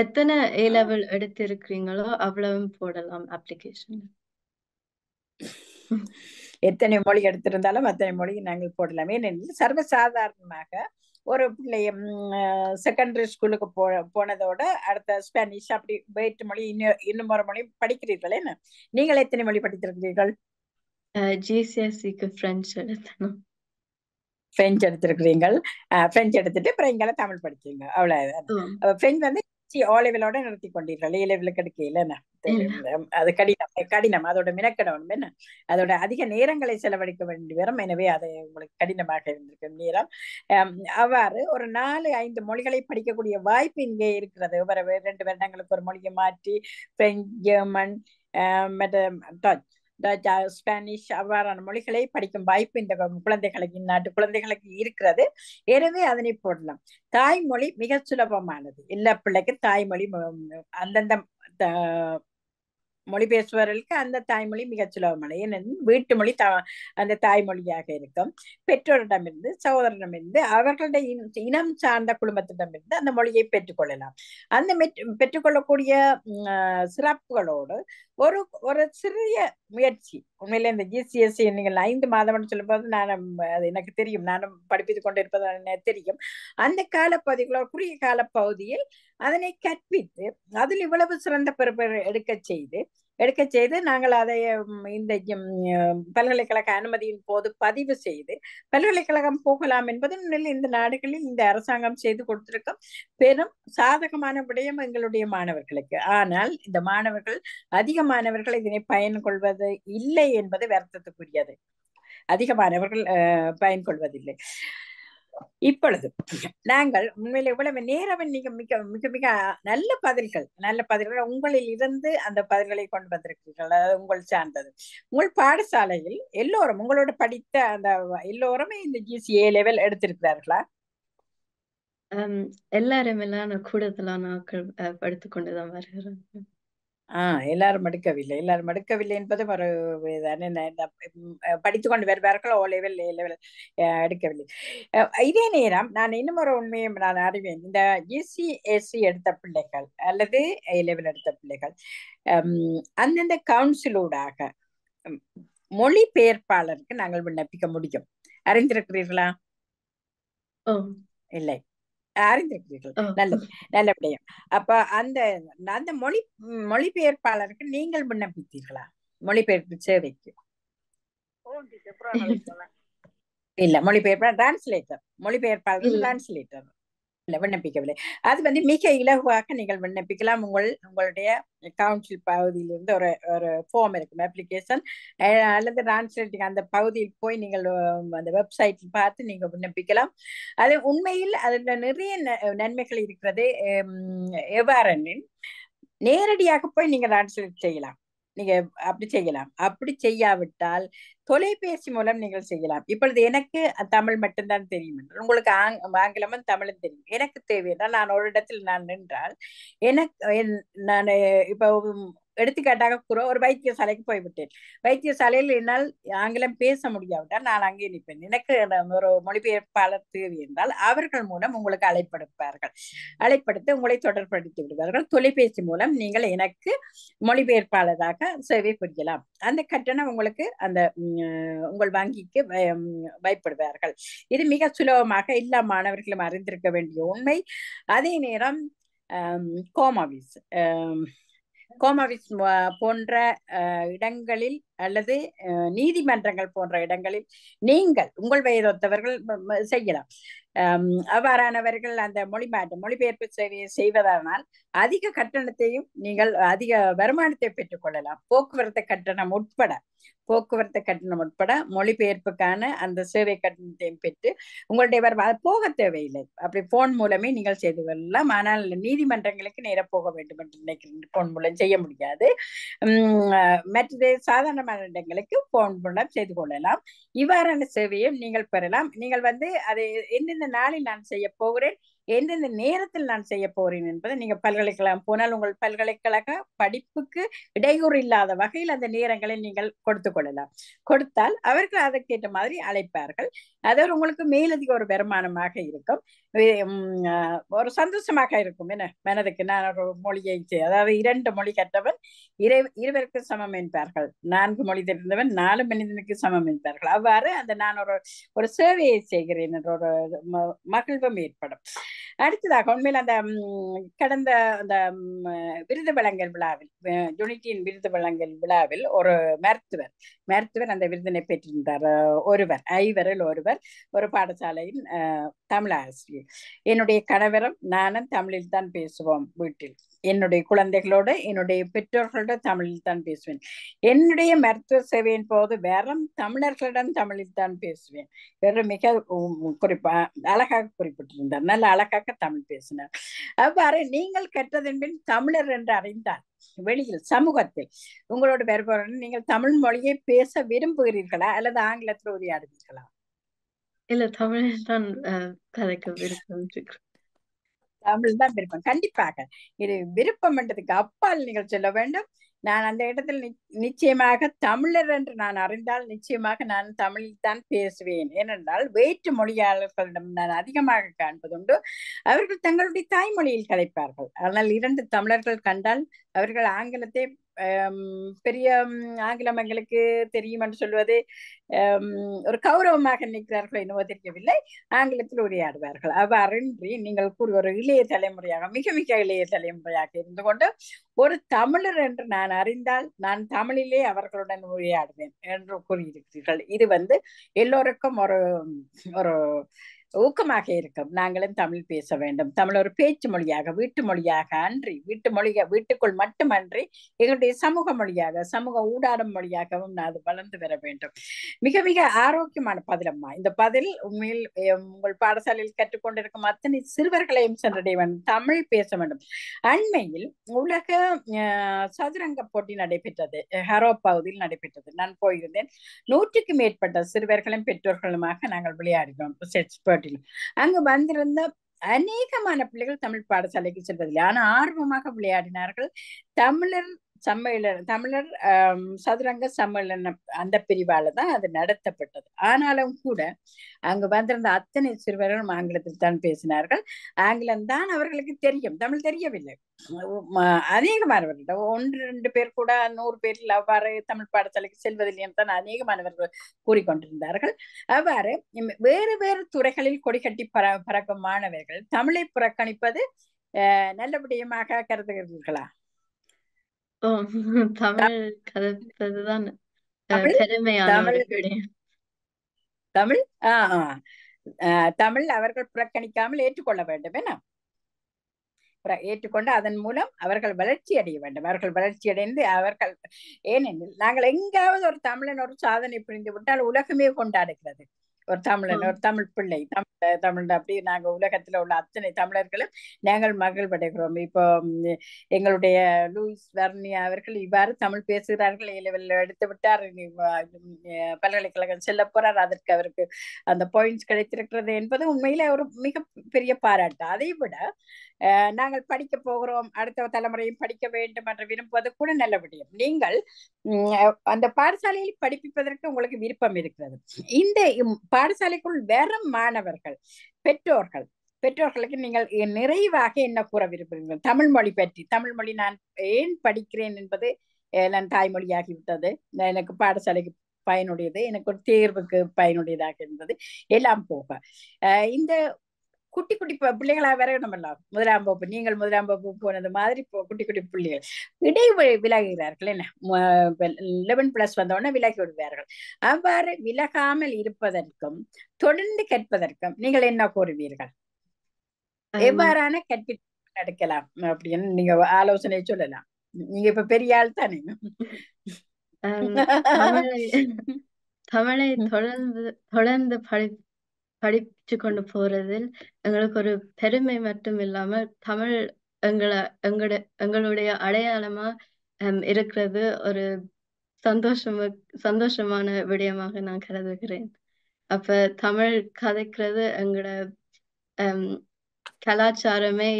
எத்தனை ஏ லெவல் எடுத்திருக்கிறீங்களோ அவ்வளவும் போடலாம் அப்ளிகேஷன் எத்தனை மொழி எடுத்திருந்தாலும் அத்தனை மொழியை நாங்கள் போடலாம் ஏனெனில் சர்வசாதாரணமாக ஒரு பிள்ளைய செகண்டரி ஸ்கூலுக்கு போ போனதோட அடுத்த ஸ்பானிஷ் அப்படி வேற்று மொழி இன்னும் இன்னும் ஒரு மொழி படிக்கிறீர்கள் என்ன நீங்கள் எத்தனை மொழி படித்திருக்கிறீர்கள் ஜிசிஎஸ்சிக்கு e ஃப்ரெஞ்சு எடுத்தனும் பிரெஞ்சு எடுத்துருக்குறீங்க பிரெஞ்சு எடுத்துட்டு அப்புறம் இங்கே தமிழ் படிச்சீங்க அவ்வளவு பிரெஞ்சு வந்து ஓலெவலோட நிறுத்தி கொண்டீர்கள் ஏ லெவலுக்கு அது கடினம் கடினம் அதோட மினக்கடம் என்ன அதோட அதிக நேரங்களை செலவழிக்க வேண்டி வரும் எனவே அது உங்களுக்கு கடினமாக இருந்திருக்கும் நேரம் அவ்வாறு ஒரு நாலு ஐந்து மொழிகளை படிக்கக்கூடிய வாய்ப்பு இங்கே இருக்கிறது ஒரு ரெண்டு வருடங்களுக்கு ஒரு மொழியை மாற்றி பிரெஞ்சு ஜெர்மன் மற்ற டச் ஸ்பானிஷ் அவ்வாறான மொழிகளை படிக்கும் வாய்ப்பு இந்த குழந்தைகளுக்கு இந்நாட்டு குழந்தைகளுக்கு இருக்கிறது எனவே அதனை போடலாம் தாய்மொழி மிக சுலபமானது எல்லா பிள்ளைக்கு தாய்மொழி அந்தந்த மொழி பேசுபவர்களுக்கு அந்த தாய்மொழி மிக சுலபமான ஏனெனில் வீட்டு மொழி தா அந்த தாய்மொழியாக இருக்கும் பெற்றோரிடமிருந்து இருந்து அவர்களுடைய இனம் சார்ந்த குடும்பத்திடமிருந்து அந்த மொழியை பெற்றுக்கொள்ளலாம் அந்த பெற்றுக்கொள்ளக்கூடிய சிறப்புகளோடு ஒரு ஒரு சிறிய முயற்சி உண்மையில இந்த ஜிசிஎஸ்சி e நீங்கள் ஐந்து மாதம்னு சொல்லும்போது நான் அது எனக்கு தெரியும் நானும் படிப்பித்து கொண்டு இருப்பது எனக்கு தெரியும் அந்த காலப்பகுதிக்குள்ள ஒரு குறுகிய பகுதியில் அதனை கற்பித்து அதில் இவ்வளவு சிறந்த பிறப்பு எடுக்க செய்து எடுக்க செய்து நாங்கள் அதை இந்த பல்கலைக்கழக அனுமதியின் போது பதிவு செய்து பல்கலைக்கழகம் போகலாம் என்பது இந்த நாடுகளில் இந்த அரசாங்கம் செய்து கொடுத்திருக்கும் பெரும் சாதகமான விடயம் எங்களுடைய மாணவர்களுக்கு ஆனால் இந்த மாணவர்கள் அதிக மாணவர்கள் இதனை பயன் கொள்வது இல்லை என்பது வருத்தத்துக்குரியது அதிகமானவர்கள் பயன் கொள்வதில்லை இப்பொழுது நாங்கள் உண்மையில இவ்வளவு நேரம் நீங்க மிக மிக மிக நல்ல பதில்கள் நல்ல பதில்கள் உங்களில் இருந்து அந்த பதில்களை கொண்டு வந்திருக்கிறீர்கள் அதாவது உங்கள் சார்ந்தது உங்கள் பாடசாலையில் எல்லோரும் உங்களோட படித்த அந்த எல்லோருமே இந்த ஜிசிஏ லெவல் எடுத்திருக்கிறார்களா எல்லாரும் எல்லா கூடுதலான ஆட்கள் படித்து கொண்டுதான் வருகிறார்கள் ஆஹ் எல்லாரும் மடுக்கவில்லை எல்லாரும் மடுக்கவில்லை என்பது ஒரு படித்துக் படித்து கொண்டு வருவார்கள் ஓ லெவல் ஏ லெவல் எடுக்கவில்லை இதே நேரம் நான் இன்னும் ஒரு உண்மையை நான் அறிவேன் இந்த ஏசி எடுத்த பிள்ளைகள் அல்லது ஏ லெவல் எடுத்த பிள்ளைகள் அந்தந்த கவுன்சிலூடாக மொழி பெயர்ப்பாளருக்கு நாங்கள் விண்ணப்பிக்க முடியும் அறிந்திருக்கிறீர்களா இல்லை அறிந்திருக்கிறீர்கள் நல்லது நல்ல விடயம் அப்ப அந்த அந்த மொழி மொழிபெயர்ப்பாளருக்கு நீங்கள் விண்ணப்பித்தீர்களா மொழிபெயர்ப்பு சேவைக்கு இல்ல மொழிபெயர்ப்பு டிரான்ஸ்லேட்டர் மொழிபெயர்ப்பாளர் டிரான்ஸ்லேட்டர் விண்ணப்பிக்கவில்லை அது வந்து மிக இலகுவாக நீங்கள் விண்ணப்பிக்கலாம் உங்கள் உங்களுடைய கவுன்சில் பகுதியிலிருந்து ஒரு ஒரு ஃபார்ம் இருக்கும் அப்ளிகேஷன் அல்லது டிரான்ஸ்லேட்டிங் அந்த பகுதியில் போய் நீங்கள் அந்த வெப்சைட்டில் பார்த்து நீங்கள் விண்ணப்பிக்கலாம் அது உண்மையில் அதில் நிறைய நன்மைகள் இருக்கிறது எவ்வாறு நேரடியாக போய் நீங்கள் டிரான்ஸ்லேட் செய்யலாம் நீங்க அப்படி செய்யலாம் அப்படி செய்யாவிட்டால் தொலைபேசி மூலம் நீங்கள் செய்யலாம் இப்பொழுது எனக்கு தமிழ் மட்டும்தான் தெரியும் என்று உங்களுக்கு ஆங் ஆங்கிலமும் தமிழும் தெரியும் எனக்கு தேவை என்றால் நான் ஒரு இடத்தில் நான் நின்றால் எனக்கு நான் இப்போ எடுத்துக்காட்டாக கூற ஒரு வைத்தியசாலைக்கு போய்விட்டேன் வைத்தியசாலையில் என்னால் ஆங்கிலம் பேச முடியாவிட்டால் நான் அங்கே நிற்பேன் எனக்கு ஒரு மொழிபெயர்ப்பாளர் தேவை என்றால் அவர்கள் மூலம் உங்களுக்கு அழைப்படுப்பார்கள் அழைப்படுத்தி உங்களை தொடர்படுத்தி விடுவார்கள் தொலைபேசி மூலம் நீங்கள் எனக்கு மொழிபெயர்ப்பாளராக சேவை புரியலாம் அந்த கட்டணம் உங்களுக்கு அந்த உங்கள் வங்கிக்கு பயப்படுவார்கள் இது மிக சுலபமாக எல்லா மாணவர்களும் அறிந்திருக்க வேண்டிய உண்மை அதே நேரம் கோமாவிஸ் கோமவிஸ் போன்ற இடங்களில் அல்லது நீதிமன்றங்கள் போன்ற இடங்களில் நீங்கள் உங்கள் வயதொத்தவர்கள் செய்யலாம் அவ்வாறானவர்கள் அந்த மொழி மாற்றம் மொழிபெயர்ப்பு சேவையை செய்வதானால் அதிக கட்டணத்தையும் நீங்கள் அதிக வருமானத்தை பெற்றுக்கொள்ளலாம் போக்குவரத்து கட்டணம் உட்பட போக்குவரத்து கட்டணம் உட்பட மொழிபெயர்ப்புக்கான அந்த சேவை கட்டணத்தையும் பெற்று உங்களுடைய வருமானம் போக தேவையில்லை அப்படி போன் மூலமே நீங்கள் செய்து கொள்ளலாம் ஆனால் நீதிமன்றங்களுக்கு நேரம் போக வேண்டும் என்று நினைக்கிறேன் போன் மூலம் செய்ய முடியாது மற்றது சாதாரண மரண்டங்களுக்கு போன் மூலம் செய்து கொள்ளலாம் இவ்வாறான சேவையும் நீங்கள் பெறலாம் நீங்கள் வந்து அதை எந்தெந்த நாளில் நான் செய்ய போகிறேன் எந்தெந்த நேரத்தில் நான் செய்ய போறேன் என்பதை நீங்க பல்கலைக்கழகம் போனால் உங்கள் பல்கலைக்கழக படிப்புக்கு இடையூறு இல்லாத வகையில் அந்த நேரங்களை நீங்கள் கொடுத்து கொள்ளலாம் கொடுத்தால் அவர்கள் அதற்கேற்ற மாதிரி அழைப்பார்கள் அதாவது உங்களுக்கு மேலதிக ஒரு வருமானமாக இருக்கும் ஒரு சந்தோஷமாக இருக்கும் என்ன மனதுக்கு நான் ஒரு மொழியை அதாவது இரண்டு மொழி கற்றவன் இறை இருவருக்கு சமம் என்பார்கள் நான்கு மொழி தெரிந்தவன் நாலு மனிதனுக்கு சமம் என்பார்கள் அவ்வாறு அந்த நான் ஒரு ஒரு சேவையை செய்கிறேன் என்ற ஒரு மகிழ்வும் ஏற்படும் அடுத்ததாக உண்மையில் அந்த கடந்த அந்த விருது வழங்கல் விழாவில் யூனிட்டியின் விருது வழங்கல் விழாவில் ஒரு மருத்துவர் மருத்துவர் அந்த விருதினை பெற்றிருந்தார் ஒருவர் ஐவரில் ஒருவர் ஒரு பாடசாலையின் தமிழ் ஆசிரியர் என்னுடைய கணவரும் நானும் தமிழில் தான் பேசுவோம் வீட்டில் என்னுடைய குழந்தைகளோட என்னுடைய பெற்றோர்களோட தமிழில் தான் பேசுவேன் என்னுடைய மருத்துவ சேவையின் போது வெறும் தமிழர்களிடம் தமிழில் தான் பேசுவேன் வெறும் மிக குறிப்பா அழகாக குறிப்பிட்டிருந்தார் நல்ல அழகாக தமிழ் பேசினார் அவ்வாறு நீங்கள் கற்றதன் பின் தமிழர் என்று அறிந்தார் வெளியில் சமூகத்தில் உங்களோட வருபவர்கள் நீங்கள் தமிழ் மொழியை பேச விரும்புகிறீர்களா அல்லது ஆங்கிலத்தில் உரையாடுவீர்களா இல்ல தமிழில் தான் கதைக்க விரும்புகிறேன் தமிழ் விருப்பம் கண்டிப்பாக இது விருப்பம் என்றதுக்கு அப்பால் நீங்கள் சொல்ல வேண்டும் நான் அந்த இடத்தில் நிச்சயமாக தமிழர் என்று நான் அறிந்தால் நிச்சயமாக நான் தமிழில் தான் பேசுவேன் ஏனென்றால் வேற்று மொழியாளர்களிடம் நான் அதிகமாக காண்பதுண்டு அவர்கள் தங்களுடைய தாய்மொழியில் கலைப்பார்கள் ஆனால் இரண்டு தமிழர்கள் கண்டால் அவர்கள் ஆங்கிலத்தை பெரிய ஆங்கிலம் எங்களுக்கு தெரியும் என்று சொல்வது ஒரு கௌரவமாக நிற்கிறார்கள் என்னவோ தெரியவில்லை ஆங்கிலத்தில் உரையாடுவார்கள் அவ்வாறின்றி நீங்கள் கூறிய ஒரு இளைய தலைமுறையாக மிக மிக இளைய தலைமுறையாக இருந்து கொண்டு ஒரு தமிழர் என்று நான் அறிந்தால் நான் தமிழிலே அவர்களுடன் உரையாடுவேன் என்று கூறியிருக்கிறீர்கள் இது வந்து எல்லோருக்கும் ஒரு ஒரு ஊக்கமாக இருக்கும் நாங்களும் தமிழ் பேச வேண்டும் தமிழ் ஒரு பேச்சு மொழியாக வீட்டு மொழியாக அன்றி வீட்டு மொழிய வீட்டுக்குள் மட்டுமன்றி எங்களுடைய சமூக மொழியாக சமூக ஊடாடும் மொழியாகவும் நான் அது வளர்ந்து வர வேண்டும் மிக மிக ஆரோக்கியமான பதிலம்மா இந்த பதில் உண்மையில் உங்கள் பாடசாலையில் கற்றுக்கொண்டிருக்கும் அத்தனை சிறுவர்களையும் சென்றடைய வேண்டும் தமிழ் பேச வேண்டும் அண்மையில் உலக சதுரங்க போட்டி நடைபெற்றது ஹரோ பகுதியில் நடைபெற்றது நான் போயிருந்தேன் நூற்றுக்கு மேற்பட்ட சிறுவர்களும் பெற்றோர்களுமாக நாங்கள் விளையாடுகிறோம் தமிழ்நாட்டில் அங்கு வந்திருந்த அநேகமான பிள்ளைகள் தமிழ் பாடசாலைக்கு செல்வதில்லை ஆனால் ஆர்வமாக விளையாடினார்கள் தமிழர் சம்மேளன தமிழர் சதுரங்க சம்மேளன அந்த பிரிவால தான் அது நடத்தப்பட்டது ஆனாலும் கூட அங்கு வந்திருந்த அத்தனை சிறுவர்களும் ஆங்கிலத்தில் தான் பேசினார்கள் ஆங்கிலம் தான் அவர்களுக்கு தெரியும் தமிழ் தெரியவில்லை அநேகமானவர்கள் ஒன்று ரெண்டு பேர் கூட நூறு பேரில் அவ்வாறு தமிழ் பாடசாலைக்கு செல்வதில்லை தான் அநேகமானவர்கள் கூறிக்கொண்டிருந்தார்கள் அவ்வாறு வேறு வேறு துறைகளில் கொடிகட்டி பற பறக்கும் மாணவர்கள் தமிழை புறக்கணிப்பது நல்ல விடயமாக கருதுகிறீர்களா ஆம், தமிழ் தமிழ் தமிழ் அவர்கள் புறக்கணிக்காமல் ஏற்றுக்கொள்ள வேண்டும் என்ன புற- ஏற்றுக்கொண்டு அதன் மூலம் அவர்கள் வளர்ச்சி அடைய வேண்டும் அவர்கள் வளர்ச்சி அடைந்து அவர்கள் ஏனெனில் நாங்கள் எங்காவது ஒரு தமிழன் ஒரு சாதனை புரிந்து விட்டால் உலகமே கொண்டாடுகிறது ஒரு தமிழன் ஒரு தமிழ் பிள்ளை தமிழ் தமிழ் அப்படி நாங்கள் உலகத்தில் உள்ள அத்தனை தமிழர்களும் நாங்கள் மகள் படைக்கிறோம் இப்போ எங்களுடைய லூயிஸ் வர்னியா அவர்கள் இவ்வாறு தமிழ் பேசுகிறார்கள் இலவில் எடுத்து விட்டார் பல்கலைக்கழகம் செல்ல போறார் அதற்கு அவருக்கு அந்த பாயிண்ட்ஸ் கிடைத்திருக்கிறது என்பது உண்மையில ஒரு மிக பெரிய பாராட்டு அதை விட நாங்கள் படிக்க போகிறோம் அடுத்த தலைமுறையும் படிக்க வேண்டும் என்று விரும்புவது கூட நல்ல விடயம் நீங்கள் அந்த பாடசாலையில் படிப்பிப்பதற்கு உங்களுக்கு விருப்பம் இருக்கிறது இந்த பாடசாலைக்குள் வெறும் மாணவர்கள் பெற்றோர்கள் பெற்றோர்களுக்கு நீங்கள் நிறைவாக என்ன கூற விரும்புகிறீர்கள் தமிழ் மொழி பற்றி தமிழ் மொழி நான் ஏன் படிக்கிறேன் என்பது நான் தாய்மொழியாகிவிட்டது எனக்கு பாடசாலைக்கு பயனுடையது எனக்கு ஒரு தேர்வுக்கு பயனுடையதாக இருந்தது எல்லாம் போக இந்த குட்டி குட்டி பிள்ளைகளா வேற நம்மள முதலாம் பாப்பு நீங்கள் முதலாம் பாப்பு போனது மாதிரி குட்டி குட்டி பிள்ளைகள் இடை விலகுகிறார்கள் என்ன லெவன் பிளஸ் வந்தவுடனே விலகி விடுவார்கள் அவ்வாறு விலகாமல் இருப்பதற்கும் தொடர்ந்து கேட்பதற்கும் நீங்கள் என்ன கூறுவீர்கள் எவ்வாறான கற்பி நடக்கலாம் அப்படின்னு நீங்க ஆலோசனை சொல்லலாம் நீங்க இப்ப பெரிய ஆள் தானே தமிழை தொடர்ந்து தொடர்ந்து படித்து படிச்சு கொண்டு போறதில் எங்களுக்கு ஒரு பெருமை மட்டும் இல்லாம தமிழ் எங்களை எங்களோட எங்களுடைய அடையாளமா இருக்கிறது ஒரு சந்தோஷம் சந்தோஷமான விடயமாக நான் கருதுகிறேன் அப்ப தமிழ் கதைக்கிறது எங்களோட கலாச்சாரமே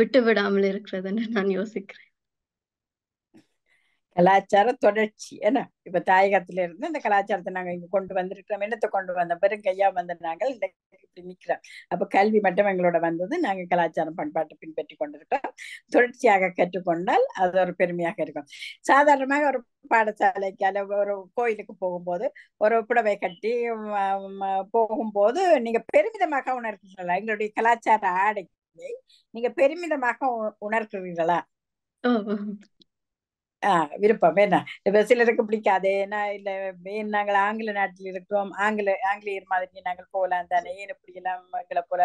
விட்டு விடாமல் இருக்கிறதுன்னு நான் யோசிக்கிறேன் கலாச்சார தொடர்ச்சி என்ன இப்ப தாயகத்துல இருந்து இந்த கலாச்சாரத்தை நாங்க இங்க கொண்டு வந்திருக்கிறோம் என்னத்தை கொண்டு வந்த பெரும் கையா வந்த நாங்கள் இப்படி நிக்கிறோம் அப்ப கல்வி மட்டும் எங்களோட வந்தது நாங்க கலாச்சாரம் பண்பாட்டை பின்பற்றி கொண்டிருக்கிறோம் தொடர்ச்சியாக கற்றுக்கொண்டால் அது ஒரு பெருமையாக இருக்கும் சாதாரணமாக ஒரு பாடசாலைக்கு அல்ல ஒரு கோயிலுக்கு போகும்போது ஒரு புடவை கட்டி போகும்போது நீங்க பெருமிதமாக உணர்கிறீங்களா எங்களுடைய கலாச்சார ஆடை நீங்க பெருமிதமாக உணர்கிறீர்களா ஆஹ் விருப்பம் என்ன சிலருக்கு பிடிக்காது நான் இல்ல ஏன் நாங்கள் ஆங்கில நாட்டில் இருக்கிறோம் ஆங்கில ஆங்கிலேயர் மாதிரி நாங்கள் போகலாம் தானே ஏன் இப்படி எல்லாம் எங்களை போல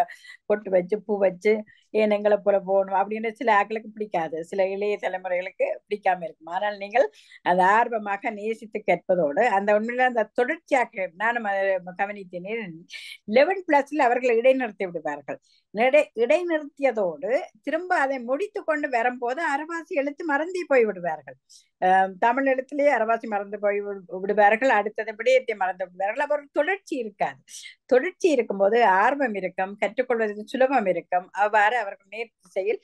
பொட்டு வச்சு பூ வச்சு ஏன் எங்களை போல போகணும் அப்படின்னு சில ஆக்களுக்கு பிடிக்காது சில இளைய தலைமுறைகளுக்கு பிடிக்காம இருக்கும் ஆனால் நீங்கள் அதை ஆர்வமாக நேசித்து கேட்பதோடு அந்த உண்மையில அந்த தொடர்ச்சியாக நானும் கவனித்தேன் லெவன் பிளஸ்ல அவர்களை இடைநிறுத்தி விடுவார்கள் இடை இடைநிறுத்தியதோடு திரும்ப அதை முடித்து கொண்டு வரும்போது அரவாசி எழுத்து மறந்தே போய் விடுவார்கள் தமிழ் எழுத்துலயே அரவாசி மறந்து போய் விடுவார்கள் அடுத்தது விடயத்தை மறந்து விடுவார்கள் அவர் தொடர்ச்சி இருக்காது தொடர்ச்சி இருக்கும்போது ஆர்வம் இருக்கும் கற்றுக்கொள்வதற்கு சுலபம் இருக்கும் அவ்வாறு அவர்கள் முயற்சி செய்ய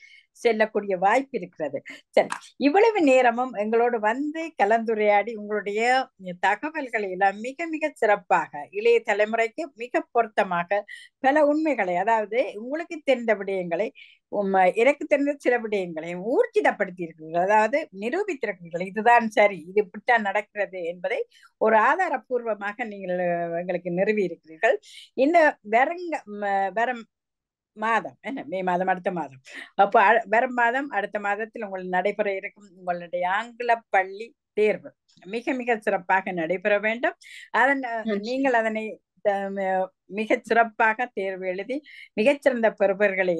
செல்லக்கூடிய வாய்ப்பு இருக்கிறது சரி இவ்வளவு நேரமும் எங்களோடு வந்து கலந்துரையாடி உங்களுடைய தகவல்கள் எல்லாம் மிக மிக சிறப்பாக இளைய தலைமுறைக்கு மிக பொருத்தமாக பல உண்மைகளை அதாவது உங்களுக்கு தெரிந்த விடயங்களை எனக்கு தெரிந்த சில விடயங்களையும் ஊர்ஜிதப்படுத்தி இருக்கிறீர்கள் அதாவது நிரூபித்திருக்கிறீர்கள் இதுதான் சரி இது இப்படித்தான் நடக்கிறது என்பதை ஒரு ஆதாரப்பூர்வமாக நீங்கள் எங்களுக்கு நிறுவி இருக்கிறீர்கள் இந்த வரங்க வரம் மாதம் என்ன மே மாதம் அடுத்த மாதம் அப்போ வரும் மாதம் அடுத்த மாதத்தில் உங்கள் நடைபெற இருக்கும் உங்களுடைய ஆங்கில பள்ளி தேர்வு மிக மிக சிறப்பாக நடைபெற வேண்டும் அதன் நீங்கள் அதனை மிக சிறப்பாக தேர்வு எழுதி மிகச்சிறந்த பெறுபர்களை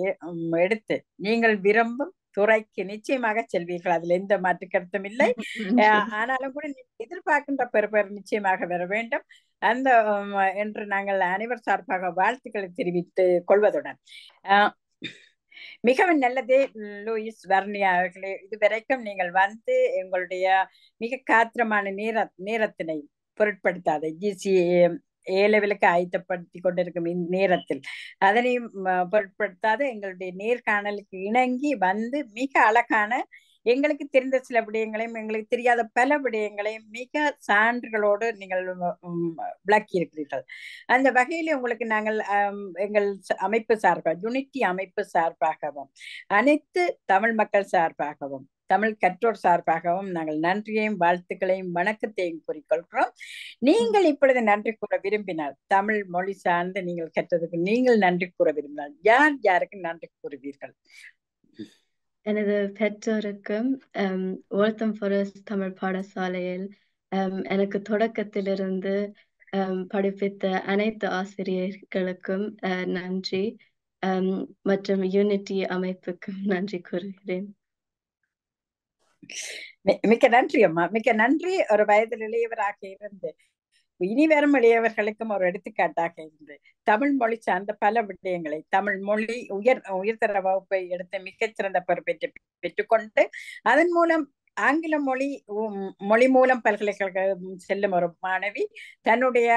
எடுத்து நீங்கள் விரும்பும் துறைக்கு நிச்சயமாக செல்வீர்கள் அதுல எந்த மாற்று கருத்தும் இல்லை ஆனாலும் கூட எதிர்பார்க்கின்ற பெறுபேர் நிச்சயமாக வர வேண்டும் அந்த என்று நாங்கள் அனைவர் சார்பாக வாழ்த்துக்களை தெரிவித்து கொள்வதுடன் மிகவும் நல்லது லூயிஸ் வர்ணியா அவர்களே இதுவரைக்கும் நீங்கள் வந்து எங்களுடைய மிக காத்திரமான நேர நேரத்தினை பொருட்படுத்தாத ஜிசி ஏழவிலக்கு ஆயத்தப்படுத்தி கொண்டிருக்கும் இந்நேரத்தில் அதனை பொருட்படுத்தாத எங்களுடைய நேர்காணலுக்கு இணங்கி வந்து மிக அழகான எங்களுக்கு தெரிந்த சில விடயங்களையும் எங்களுக்கு தெரியாத பல விடயங்களையும் மிக சான்றுகளோடு நீங்கள் விளக்கி இருக்கிறீர்கள் அந்த வகையில் உங்களுக்கு நாங்கள் எங்கள் அமைப்பு சார்பாக யூனிட்டி அமைப்பு சார்பாகவும் அனைத்து தமிழ் மக்கள் சார்பாகவும் தமிழ் கற்றோர் சார்பாகவும் நாங்கள் நன்றியையும் வாழ்த்துக்களையும் வணக்கத்தையும் கூறிக்கொள்கிறோம் நீங்கள் இப்பொழுது நன்றி கூற விரும்பினால் தமிழ் மொழி சார்ந்து நீங்கள் கற்றதுக்கு நீங்கள் நன்றி கூற விரும்பினால் யார் யாருக்கு நன்றி கூறுவீர்கள் எனது பெற்றோருக்கும் ஓழ்த்தம் ஃபாரஸ்ட் தமிழ் பாடசாலையில் எனக்கு தொடக்கத்திலிருந்து படிப்பித்த அனைத்து ஆசிரியர்களுக்கும் நன்றி மற்றும் யூனிட்டி அமைப்புக்கும் நன்றி கூறுகிறேன் மிக்க நன்றி அம்மா மிக்க நன்றி ஒரு வயதில் இளையவராக இருந்து இனி வரும் இளையவர்களுக்கும் ஒரு எடுத்துக்காட்டாக இருந்து தமிழ் மொழி சார்ந்த பல விடயங்களை தமிழ் மொழி உயர் உயர்தர வகுப்பை எடுத்து மிகச்சிறந்த பொறுப்பேற்று பெற்றுக்கொண்டு அதன் மூலம் ஆங்கில மொழி மொழி மூலம் பல்கலைக்கழகம் செல்லும் ஒரு மாணவி தன்னுடைய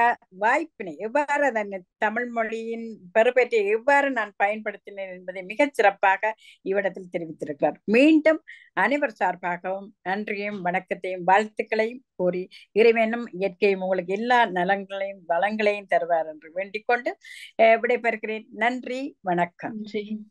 வாய்ப்பினை எவ்வாறு அதன் தமிழ் மொழியின் பெறுபேற்றை எவ்வாறு நான் பயன்படுத்தினேன் என்பதை மிகச் சிறப்பாக இவ்விடத்தில் தெரிவித்திருக்கிறார் மீண்டும் அனைவர் சார்பாகவும் நன்றியும் வணக்கத்தையும் வாழ்த்துக்களையும் கூறி இறைவனும் இயற்கையும் உங்களுக்கு எல்லா நலங்களையும் வளங்களையும் தருவார் என்று வேண்டிக் கொண்டு விடைபெறுகிறேன் நன்றி வணக்கம்